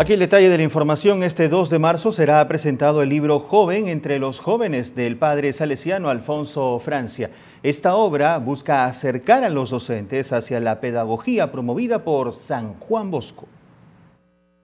Aquí el detalle de la información. Este 2 de marzo será presentado el libro Joven entre los jóvenes del padre salesiano Alfonso Francia. Esta obra busca acercar a los docentes hacia la pedagogía promovida por San Juan Bosco.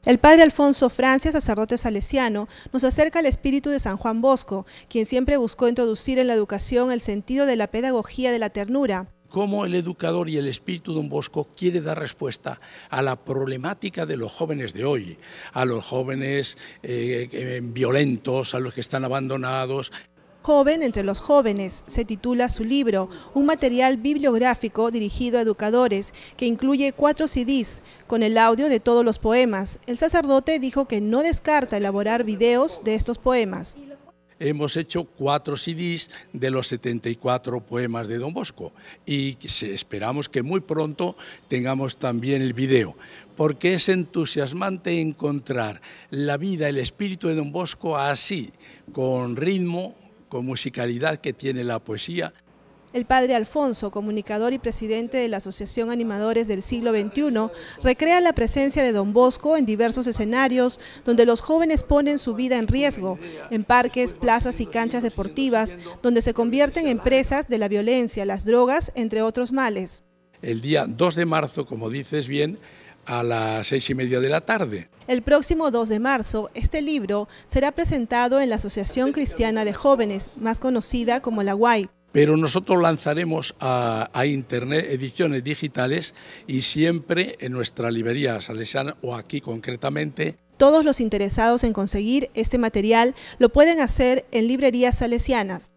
El padre Alfonso Francia, sacerdote salesiano, nos acerca al espíritu de San Juan Bosco, quien siempre buscó introducir en la educación el sentido de la pedagogía de la ternura cómo el educador y el espíritu de un Bosco quiere dar respuesta a la problemática de los jóvenes de hoy, a los jóvenes eh, eh, violentos, a los que están abandonados. Joven entre los jóvenes, se titula su libro, un material bibliográfico dirigido a educadores que incluye cuatro CDs con el audio de todos los poemas. El sacerdote dijo que no descarta elaborar videos de estos poemas hemos hecho cuatro CDs de los 74 poemas de Don Bosco y esperamos que muy pronto tengamos también el video, porque es entusiasmante encontrar la vida, el espíritu de Don Bosco así, con ritmo, con musicalidad que tiene la poesía. El padre Alfonso, comunicador y presidente de la Asociación Animadores del Siglo XXI, recrea la presencia de Don Bosco en diversos escenarios donde los jóvenes ponen su vida en riesgo, en parques, plazas y canchas deportivas, donde se convierten en presas de la violencia, las drogas, entre otros males. El día 2 de marzo, como dices bien, a las seis y media de la tarde. El próximo 2 de marzo, este libro será presentado en la Asociación Cristiana de Jóvenes, más conocida como la UAI pero nosotros lanzaremos a, Internet ediciones digitales y siempre en nuestra librería salesiana o aquí concretamente. Todos los interesados en conseguir este material lo pueden hacer en librerías salesianas.